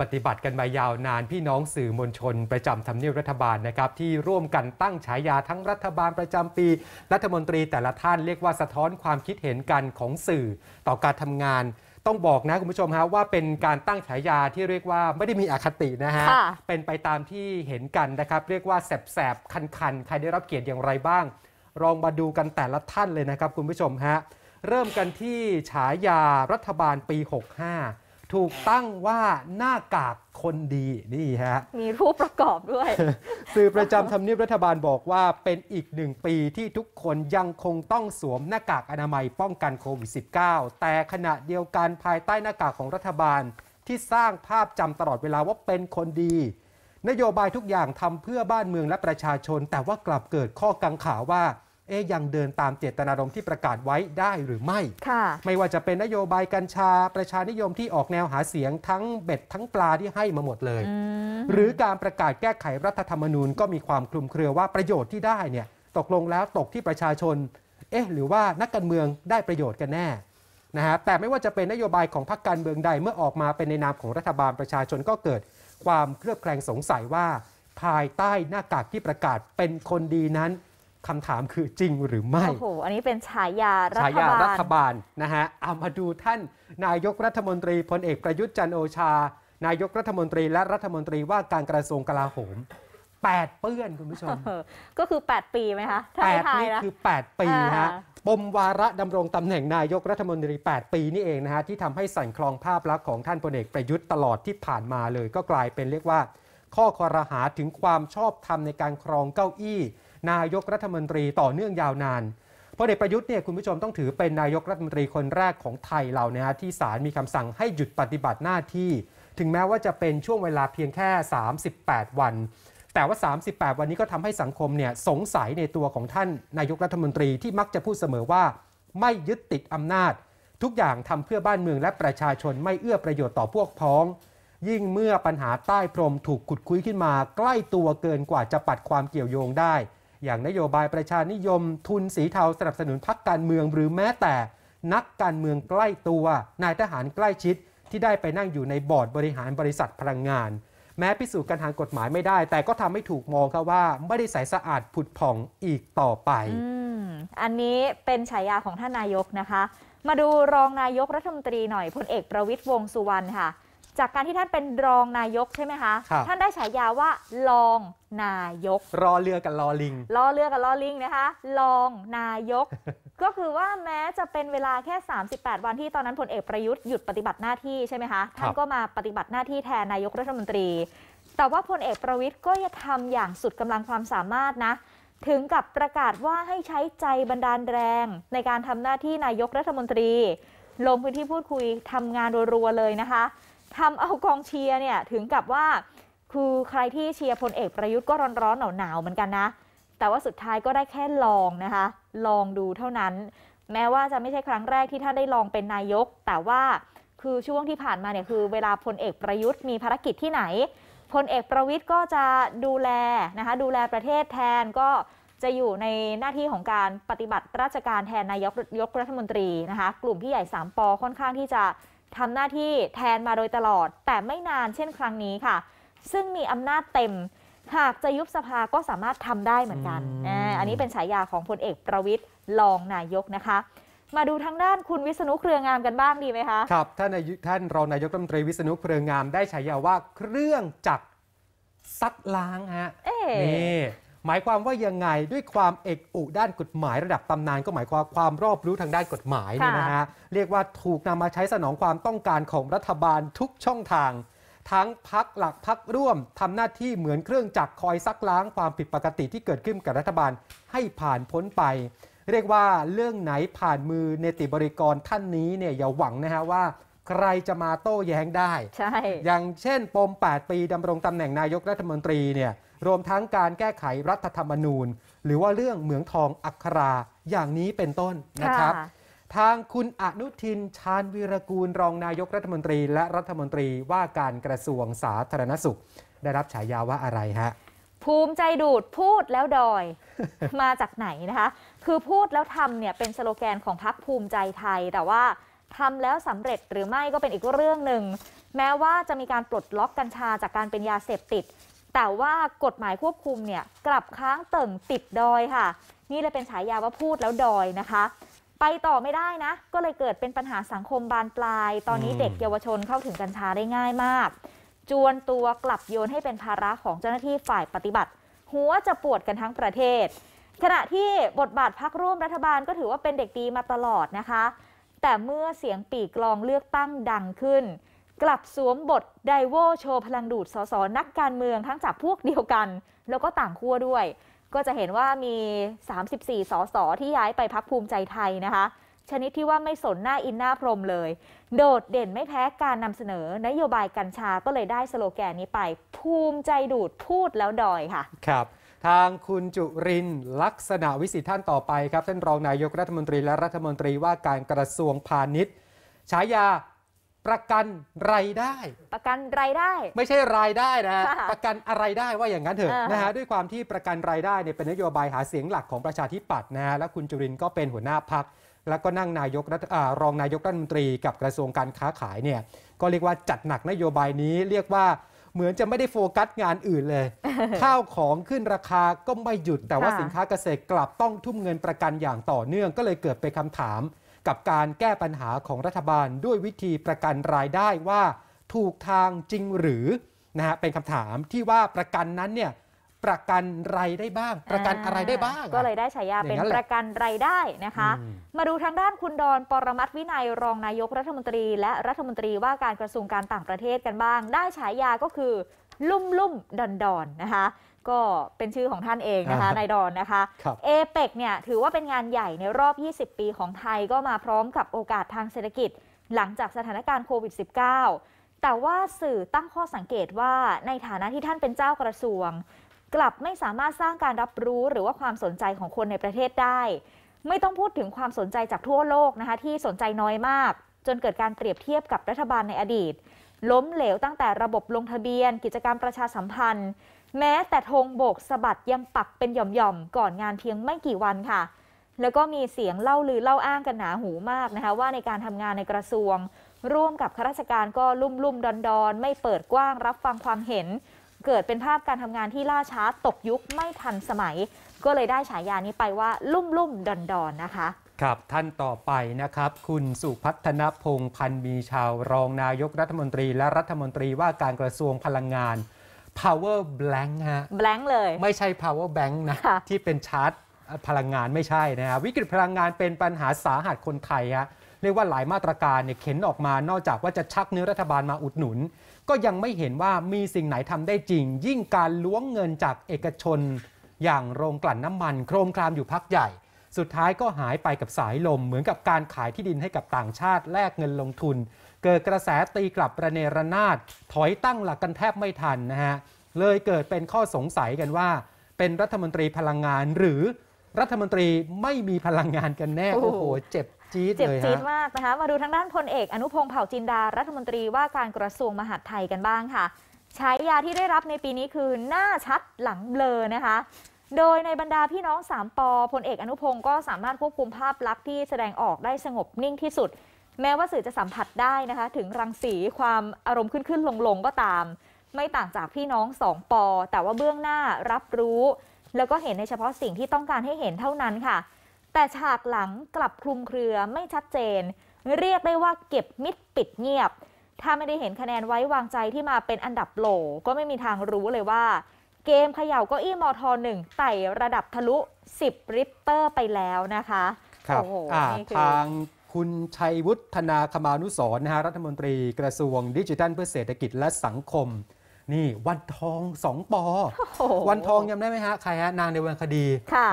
ปฏิบัติกันมายาวนานพี่น้องสื่อมวลชนประจำทำเนียบรัฐบาลนะครับ ที่ร่วมกันตั้งฉายาทั้งรัฐบาลประจำปี รัฐมนตรีแต่ละท่านเรียกว่าสะท้อนความคิดเห็นกันของสื่อ ต่อการทำงาน ต้องบอกนะคุณผู้ชมฮะว่าเป็นการตั้งฉายาที่เรียกว่าไม่ได้มีอคตินะฮะะเป็นไปตามที่เห็นกันนะครับ เรียกว่าแสบๆคันๆใครได้รับเกียรติอย่างไรบ้างลองมาดูกันแต่ละท่านเลยนะครับคุณผู้ชมฮะเริ่มกันที่ฉายารัฐบาลปี65ถูกตั้งว่าหน้ากากคนดีนี่ฮะ มีรูปประกอบด้วย สื่อประจำทำเนียบรัฐบาลบอกว่า เป็นอีกหนึ่งปีที่ทุกคนยังคงต้องสวมหน้ากากอนามัยป้องกันโควิด -19 แต่ขณะเดียวกันภายใต้หน้ากากของรัฐบาล ที่สร้างภาพจำตลอดเวลาว่าเป็นคนดี นโยบายทุกอย่างทำเพื่อบ้านเมืองและประชาชน แต่ว่ากลับเกิดข้อกังขาว่าเอ๊ยังเดินตามเจตนารมณ์ที่ประกาศไว้ได้หรือไม่ ไม่ว่าจะเป็นนโยบายกัญชาประชานิยมที่ออกแนวหาเสียงทั้งเบ็ดทั้งปลาที่ให้มาหมดเลย หรือการประกาศแก้ไขรัฐธรรมนูญ ก็มีความคลุมเครือว่าประโยชน์ที่ได้เนี่ยตกลงแล้วตกที่ประชาชน เอ๊ะหรือว่านักการเมืองได้ประโยชน์กันแน่นะฮะ แต่ไม่ว่าจะเป็นนโยบายของพรรคการเมืองใด เมื่อออกมาเป็นในนามของรัฐบาลประชาชนก็เกิด ความเครือบแคลงสงสัยว่า ภายใต้หน้ากากที่ประกาศเป็นคนดีนั้นคำถามคือจริงหรือไม่ โอ้โห อันนี้เป็นฉายารัฐบาล ฉายารัฐบาลนะฮะ เอามาดูท่านนายกรัฐมนตรีพลเอกประยุทธ์จันโอชา นายกรัฐมนตรีและรัฐมนตรีว่าการกระทรวงกลาโหมแปดเปื้อน คุณผู้ชม ก็คือ 8 ปีไหมคะแปดนี่คือ 8 ปีฮะปมวาระดำรงตำแหน่งนายกรัฐมนตรี 8 ปีนี่เองนะฮะที่ทำให้สั่นคลองภาพลักษณ์ของท่านพลเอกประยุทธ์ตลอดที่ผ่านมาเลย ก็กลายเป็นเรียกว่าข้อคอรหาถึงความชอบธรรมในการครองเก้าอี้นายกรัฐมนตรีต่อเนื่องยาวนาน พระเ็กประยุทธ์เนี่ยคุณผู้ชมต้องถือเป็นนายกรัฐมนตรีคนแรกของไทยเรานะฮะที่ศาลมีคำสั่งให้หยุดปฏิบัติหน้าที่ ถึงแม้ว่าจะเป็นช่วงเวลาเพียงแค่ 38 วัน แต่ว่า 38 วันนี้ก็ทำให้สังคมเนี่ยสงสัยในตัวของท่าน นายกรัฐมนตรีที่มักจะพูดเสมอว่าไม่ยึดติดอำนาจ ทุกอย่างทำเพื่อบ้านเมืองและประชาชนไม่เอื้อประโยชน์ต่อพวกพ้อง ยิ่งเมื่อปัญหาใต้พรมถูกขุดคุ้ยขึ้นมา ใกล้ตัวเกินกว่าจะปัดความเกี่ยวโยงได้อย่าง นโยบายประชานิยมทุนสีเทาสนับสนุนพรรคการเมือง หรือแม้แต่นักการเมืองใกล้ตัว นายทหารใกล้ชิดที่ได้ไปนั่งอยู่ในบอร์ดบริหารบริษัทพลังงาน แม้พิสูจน์การทางกฎหมายไม่ได้ แต่ก็ทำให้ถูกมองครับว่าไม่ได้ใสสะอาดผุดผ่องอีกต่อไปออันนี้เป็นฉายาของท่านนายกนะคะ มาดูรองนายกรัฐมนตรีหน่อยพลเอกประวิตยวงสุวรรณค่ะจากการที่ท่านเป็นรองนายกใช่ไหมคะคท่านได้ฉายาว่ารองนายก รอเรือกับรอลิงลอเรือกับลอลิงนะคะ รองนายก ก็คือว่าแม้จะเป็นเวลาแค่ 38 วันที่ตอนนั้นพลเอกประยุทธ์หยุดปฏิบัติหน้าที่ใช่ไหมคะ ท่านก็มาปฏิบัติหน้าที่แทนนายกรัฐมนตรี แต่ว่าพลเอกประวิทย์ก็ยังทำอย่างสุดกำลังความสามารถนะ ถึงกับประกาศว่าให้ใช้ใจบันดาลแรง ในการทำหน้าที่นายกรัฐมนตรี ลงพื้นที่พูดคุยทำงานรัว ๆ เลยนะคะทำเอากองเชียร์เนี่ยถึงกับว่าคือใครที่เชียร์พลเอกประยุทธ์ก็ร้อนร้อนหนาวหนวเหมือนกันนะแต่ว่าสุดท้ายก็ได้แค่ลองนะคะ ลองดูเท่านั้น แม้ว่าจะไม่ใช่ครั้งแรกที่ท่านได้ลองเป็นนายก แต่ว่าคือช่วงที่ผ่านมาเนี่ยคือเวลาพลเอกประยุทธ์มีภารกิจที่ไหน พลเอกประวิทย์ก็จะดูแลนะคะดูแลประเทศแทนก็จะอยู่ในหน้าที่ของการปฏิบัติราชการแทนนายกยกรัฐมนตรีนะคะกลุ่มพี่ใหญ่3ปอค่อนข้างที่จะทำหน้าที่แทนมาโดยตลอดแต่ไม่นานเช่นครั้งนี้ค่ะ ซึ่งมีอำนาจเต็มหากจะยุบสภาก็สามารถทำได้เหมือนกันอันนี้เป็นฉายาของพลเอกประวิทย์รองนายกนะคะ มาดูทางด้านคุณวิษณุเครืองามกันบ้างดีไหมคะครับท่านท่านรองนายกรัฐมนตรีวิษณุเครืองามได้ฉายาว่าเครื่องจักรซักล้างฮะนี่หมายความว่ายังไงด้วยความเอกอุด้านกฎหมายระดับตำนานก็หมายความความรอบรู้ทางด้านกฎหมายเนี่ยนะฮะเรียกว่าถูกนำมาใช้สนองความต้องการของรัฐบาลทุกช่องทาง ทั้งพักหลักพักร่วม ทำหน้าที่เหมือนเครื่องจักรคอยซักล้างความผิดปกติที่เกิดขึ้นกับรัฐบาลให้ผ่านพ้นไป เรียกว่าเรื่องไหนผ่านมือเนติบริกรท่านนี้เนี่ยอย่าหวังนะฮะว่า ใครจะมาโต้แย้งได้ใช่อย่างเช่นปม8 ปีดำรงตำแหน่งนายกรัฐมนตรีเนี่ยรวมทั้งการแก้ไขรัฐธรรมนูญ หรือว่าเรื่องเหมืองทองอัคราอย่างนี้เป็นต้นนะครับ ทางคุณอนุทิน ชาญวีรกูลรองนายกรัฐมนตรี และรัฐมนตรีว่าการกระทรวงสาธารณสุข ได้รับฉายาว่าอะไรฮะ ภูมิใจดูด พูดแล้วดอยมาจากไหนนะคะคือพูดแล้วทำเนี่ยเป็นสโลแกนของพรรคภูมิใจไทย แต่ว่าทำแล้วสำเร็จหรือไม่ก็เป็นอีกเรื่องหนึ่งแม้ว่าจะมีการปลดล็อกกัญชาจากการเป็นยาเสพติดแต่ว่ากฎหมายควบคุมเนี่ยกลับค้างเติ่งติดดอยค่ะ นี่เลยเป็นฉายาว่าพูดแล้วดอยนะคะ ไปต่อไม่ได้นะ ก็เลยเกิดเป็นปัญหาสังคมบานปลาย ตอนนี้เด็กเยาวชนเข้าถึงกัญชาได้ง่ายมาก จวนตัวกลับโยนให้เป็นภาระของเจ้าหน้าที่ฝ่ายปฏิบัติ หัวจะปวดกันทั้งประเทศ ขณะที่บทบาทพักร่วมรัฐบาลก็ถือว่าเป็นเด็กดีมาตลอดนะคะ แต่เมื่อเสียงปีกลองเลือกตั้งดังขึ้นกลับสวมบทไดโวโชว์พลังดูดสสนักการเมืองทั้งจากพวกเดียวกัน แล้วก็ต่างขั้วด้วย ก็จะเห็นว่ามี 34สสที่ย้ายไปพักภูมิใจไทยนะคะ ชนิดที่ว่าไม่สนหน้าอินหน้าพรมเลย โดดเด่นไม่แพ้การนำเสนอ นโยบายกัญชาก็เลยได้สโลแกนนี้ไป ภูมิใจดูดพูดแล้วดอยค่ะ ครับ ทางคุณจุรินลักษณะวิสิทธิ์ท่านต่อไป ครับท่านรองนายกรัฐมนตรีและรัฐมนตรีว่าการกระทรวงพาณิชย์ฉายาประกันรายได้ ประกันรายได้ ไม่ใช่รายได้นะประกันอะไรได้ว่าอย่างนั้นเถอะนะฮะด้วยความที่ประกันรายได้เนี่ยเป็นนโยบายหาเสียงหลักของประชาธิปัตย์นะฮะและคุณจุรินก็เป็นหัวหน้าพักแล้วก็นั่งนายกรองนายกรัฐมนตรีกับกระทรวงการค้าขายเนี่ยก็เรียกว่าจัดหนักนโยบายนี้เรียกว่าเหมือนจะไม่ได้โฟกัสงานอื่นเลย ข้าวของขึ้นราคาก็ไม่หยุด แต่ว่าสินค้าเกษตรกลับต้องทุ่มเงินประกันอย่างต่อเนื่องก็เลยเกิดเป็นคำถามกับการแก้ปัญหาของรัฐบาลด้วยวิธีประกันรายได้ว่าถูกทางจริงหรือนะฮะเป็นคำถามที่ว่าประกันนั้นเนี่ยประกันไรายได้บ้าง ประกันอะไรได้บ้าง ก็เลยได้ฉายาเป็นประกันไรายได้นะคะ มาดูทางด้านคุณดอนปรมัตวินัยรองนายกรัฐมนตรี และรัฐมนตรีว่าการกระทรวงการต่างประเทศกันบ้าง ได้ฉายาก็คือลุ่มลุ่มดอนดอนนะคะก็เป็นชื่อของท่านเองนะคะนายดอนนะคะเอเปกเนี่ยถือว่าเป็นงานใหญ่ในรอบ 20 ปีของไทยก็มาพร้อมกับโอกาสทางเศรษฐกิจ หลังจากสถานการณ์โควิด -19 แต่ว่าสื่อตั้งข้อสังเกตว่าในฐานะที่ท่านเป็นเจ้ากระทรวง กลับไม่สามารถสร้างการรับรู้หรือว่าความสนใจของคนในประเทศได้ ไม่ต้องพูดถึงความสนใจจากทั่วโลกนะคะที่สนใจน้อยมาก จนเกิดการเปรียบเทียบกับรัฐบาลในอดีต ล้มเหลวตั้งแต่ระบบลงทะเบียน กิจกรรมประชาสัมพันธ์แม้แต่ธงโบกสะบัดยังปักเป็นหย่อมๆ ก่อนงานเพียงไม่กี่วันค่ะ แล้วก็มีเสียงเล่าลือเล่าอ้างกันหนาหูมากนะคะว่าในการทำงานในกระทรวง ร่วมกับข้าราชการก็ลุ่มลุ่มดอนดอนไม่เปิดกว้างรับฟังความเห็น เกิดเป็นภาพการทำงานที่ล่าช้าตกยุคไม่ทันสมัย ก็เลยได้ฉายานี้ไปว่าลุ่มลุ่มดอนดอนนะคะครับท่านต่อไปนะครับ คุณสุพัฒนพง์พันมีชาว รองนายกรัฐมนตรีและรัฐมนตรีว่าการกระทรวงพลังงาน power blank ฮะ blank เลยไม่ใช่ power bank นะะที่เป็นชาร์จพลังงานไม่ใช่นะฮะ วิกฤตพลังงานเป็นปัญหาสาหัสคนไทยฮะเรียกว่าหลายมาตรการเนี่ยเข็นออกมานอกจากว่าจะชักเนื้อรัฐบาลมาอุดหนุน ก็ยังไม่เห็นว่ามีสิ่งไหนทำได้จริง ยิ่งการล้วงเงินจากเอกชนอย่างโรงกลั่นน้ามัน โครมครามอยู่พักใหญ่ สุดท้ายก็หายไปกับสายลม เหมือนกับการขายที่ดินให้กับต่างชาติแลกเงินลงทุนเกิดกระแสตีกลับประเนรนาศถอยตั้งหลักกันแทบไม่ทันนะฮะเลยเกิดเป็นข้อสงสัยกันว่า เป็นรัฐมนตรีพลังงาน หรือรัฐมนตรีไม่มีพลังงานกันแน่โอ้โหเจ็บจี๊ดเจ็บจี๊ดมากนะคะมาดูทางด้านพลเอก อนุพงศ์เผ่าจินดา รัฐมนตรีว่าการกระทรวงมหาดไทยกันบ้างค่ะ ใช้ยาที่ได้รับในปีนี้คือหน้าชัดหลังเบลอนะคะโดยในบรรดาพี่น้องสามปอพลเอกอนุพงศ์ก็สามารถควบคุมภาพลักษณ์ที่แสดงออกได้สงบนิ่งที่สุดแม้ว่าสื่อจะสัมผัสได้นะคะ ถึงรังสีความอารมณ์ขึ้นขึ้นลงลงก็ตาม ไม่ต่างจากพี่น้องสองปอแต่ว่าเบื้องหน้ารับรู้ แล้วก็เห็น ในเฉพาะสิ่งที่ต้องการให้เห็นเท่านั้นค่ะ แต่ฉากหลังกลับคลุมเครือไม่ชัดเจน เรียกได้ว่าเก็บมิดปิดเงียบ ถ้าไม่ได้เห็นคะแนนไว้วางใจที่มาเป็นอันดับโหลก็ไม่มีทางรู้เลยว่า เกมเขย่าก็อี้มอทอหนึ่งไต่ระดับทะลุ10ริปเตอร์ ไปแล้วนะคะครับโอ้โหทางคุณชัยวุฒนาคมานุสรนะฮะรัฐมนตรีกระทรวงดิจิทัล เพื่อเศรษฐกิจและสังคม นี่วันทองสองปอ วันทองยัำได้ไหมฮะ ใครฮะ นางในวันคดี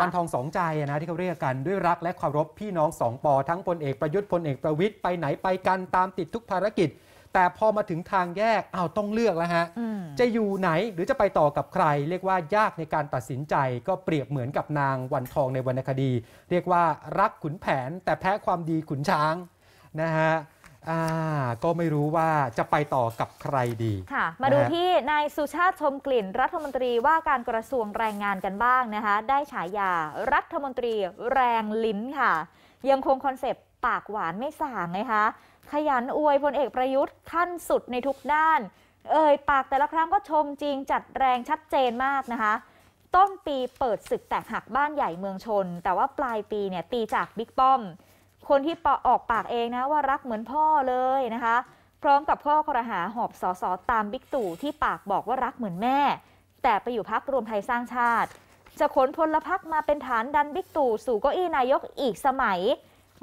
วันทองสองใจนะที่เขาเรียกกันด้วยรักและความรบพี่น้องสองปอทั้งพลเอกประยุทธ์พลเอกประวิทย์ไปไหนไปกัน ตามติดทุกภารกิจแต่พอมาถึงทางแยก เอาต้องเลือกแล้วฮะ จะอยู่ไหนหรือจะไปต่อกับใคร เรียกว่ายากในการตัดสินใจก็เปรียบเหมือนกับนางวันทองในวรรณคดี เรียกว่ารักขุนแผนแต่แพ้ความดีขุนช้างนะฮะอ่าก็ไม่รู้ว่าจะไปต่อกับใครดีค่ะ มาดูที่นายสุชาติชมกลิ่นรัฐมนตรีว่าการกระทรวงแรงงานกันบ้างนะคะ ได้ฉายารัฐมนตรีแรงลิ้นค่ะ ยังคงคอนเซปต์ปากหวานไม่ส่างนะคะขยันอวยพลเอกประยุทธ์ขั้นสุดในทุกด้าน เอ่ย ปากแต่ละครั้งก็ชมจริงจัดแรงชัดเจนมากนะคะ ต้นปีเปิดศึกแตกหักบ้านใหญ่เมืองชน แต่ว่าปลายปีเนี่ยตีจากบิ๊กป้อม คนที่ปอออกปากเองนะว่ารักเหมือนพ่อเลยนะคะ พร้อมกับข้อครหาหอบสอสอตามบิ๊กตู่ที่ปากบอกว่ารักเหมือนแม่ แต่ไปอยู่พักรวมไทยสร้างชาติ จะขนพลพักมาเป็นฐานดันบิ๊กตู่สู่เก้าอี้นายกอีกสมัย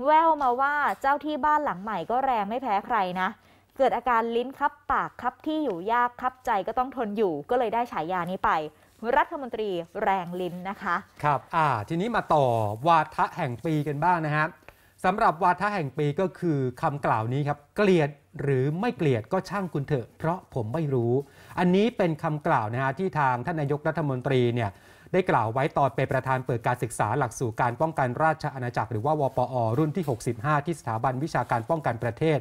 แววมาว่าเจ้าที่บ้านหลังใหม่ก็แรงไม่แพ้ใครนะ เกิดอาการลิ้นคับปากคับที่อยู่ยากคับใจก็ต้องทนอยู่ก็เลยได้ฉายานี้ไปรัฐมนตรีแรงลิ้นนะคะ ครับอ่าทีนี้มาต่อวาทะแห่งปีกันบ้างนะฮะสำหรับวาทะแห่งปีก็คือคำกล่าวนี้ครับเกลียดหรือไม่เกลียดก็ช่างคุณเถอะ เพราะผมไม่รู้ อันนี้เป็นคำกล่าวนะฮะที่ทางท่านนายกรัฐมนตรีเนี่ยได้กล่าวไว้ตอนเป็นประธานเปิดการศึกษาหลักสูตรการป้องกันราชอาณาจักรหรือว่าวปอ รุ่นที่ 65 ที่สถาบันวิชาการป้องกันประเทศ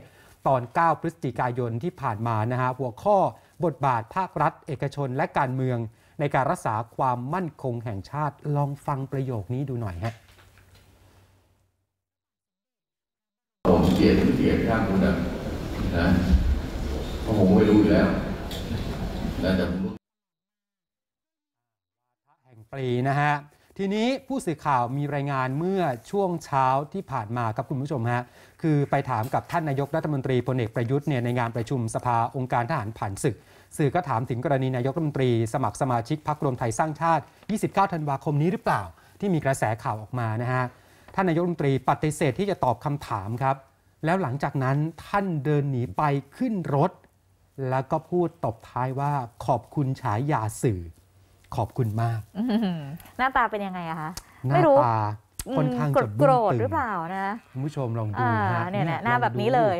ตอน 9 พฤศจิกายนที่ผ่านมานะฮะ หัวข้อบทบาทภาครัฐ เอกชนและการเมืองในการรักษาความมั่นคงแห่งชาติลองฟังประโยคนี้ดูหน่อยฮะผมเกลียดเกลียดข้างคุณนะนะเพราะผมไม่รู้อยู่แล้วนะแต่ผมปรีนะฮะทีนี้ผู้สื่อข่าวมีรายงานเมื่อช่วงเช้าที่ผ่านมาครับคุณผู้ชมฮะคือไปถามกับท่านนายกรัฐมนตรีพลเอกประยุทธ์เนี่ยในงานประชุมสภาองค์การทหารผ่านศึก สื่อก็ถามถึงกรณีนายกรัฐมนตรี สมัครสมาชิกพรรครวมไทยสร้างชาติ 29 ธันวาคมนี้หรือเปล่า ที่มีกระแสข่าวออกมานะฮะท่านนายกรัฐมนตรีปฏิเสธที่จะตอบคำถามครับแล้วหลังจากนั้นท่านเดินหนีไปขึ้นรถ แล้วก็พูดตบท้ายว่าขอบคุณฉายาสื่อขอบคุณมาก หน้าตาเป็นยังไงอะคะหน้าตาค่อนข้างจะโกรธหรือเปล่านะคุณผู้ชมลองดูนะเนี่ยหน้าแบบนี้เลย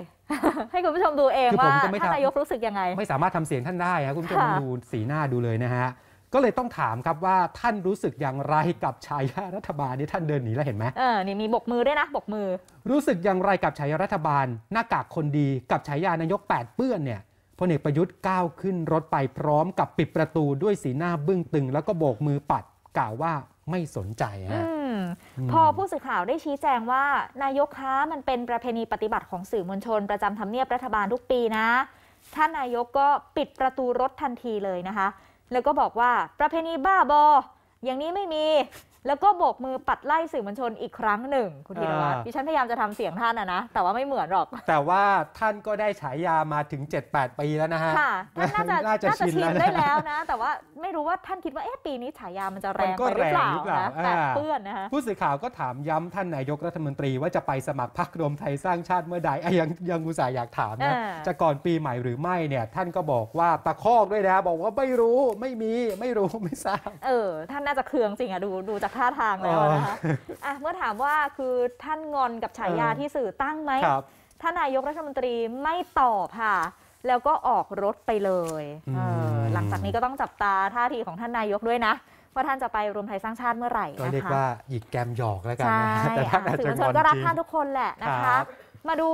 ให้คุณผู้ชมดูเองว่าท่านนายกรู้สึกยังไง ไม่สามารถทำเสียงท่านได้ครับคุณผู้ชมดูสีหน้าดูเลยนะฮะ ก็เลยต้องถามครับว่าท่านรู้สึกอย่างไรกับฉายารัฐบาลนี่ท่านเดินหนีแล้วเห็นไหมเออ นี่มีบกมือด้วยนะ บกมือ รู้สึกอย่างไรกับฉายารัฐบาล หน้ากากคนดีกับฉายานายกแปดเปื้อนเนี่ยพลเอกประยุทธ์ก้าวขึ้นรถไปพร้อมกับปิดประตูด้วยสีหน้าบึ้งตึงแล้วก็โบกมือปัดกล่าวว่าไม่สนใจฮะพอผู้สื่อข่าวได้ชี้แจงว่า นายกค้ามันเป็นประเพณีปฏิบัติของสื่อมวลชนประจำทำเนียบรัฐบาลทุกปีนะ ท่านนายกก็ปิดประตูรถทันทีเลยนะคะ แล้วก็บอกว่าประเพณีบ้าบออย่างนี้ไม่มีแล้วก็โบกมือปัดไล่สื่อมวลชนอีกครั้งหนึ่งคุณธีรวัตรดิฉันพยายามจะทำเสียงท่านอะนะแต่ว่าไม่เหมือนหรอก แต่ว่าท่านก็ได้ฉายามาถึง78ปีแล้วนะฮะค่ะท่านน่าจะชินได้แล้วนะ แต่ว่าไม่รู้ว่าท่านคิดว่าเอ๊ะปีนี้ฉายามันจะแรงไปหรือเปล่านะแต่เปื้อนนะฮะผู้สื่อข่าวก็ถามย้ำท่านนายกรัฐมนตรีว่าจะไปสมัครพรรครวมไทยสร้างชาติเมื่อใดยังยังอุตส่าห์อยากถามนะจะก่อนปีใหม่หรือไม่เนี่ย ท่านก็บอกว่าตะคอกด้วยนะบอกว่าไม่รู้ไม่มีไม่รู้ไม่ทราบเออท่านน่าจะเคืองจริงอะดูดูจากท่าทางแล้วนะคะอ่ะเมื่อถามว่าคือท่านงอนกับฉายาที่สื่อตั้งไหม ท่านนายกรัฐมนตรีไม่ตอบค่ะ แล้วก็ออกรถไปเลยหลังจากนี้ก็ต้องจับตาท่าทีของท่านนายกด้วยนะว่าท่านจะไปรวมไทยสร้างชาติเมื่อไหร่นะคะ ก็เรียกว่าหยิกแกมหยอกแล้วกันนะแต่ท่านอาจจะงอนจริงสื่อมวลชนก็รักท่านทุกคนแหละนะคะ มาดู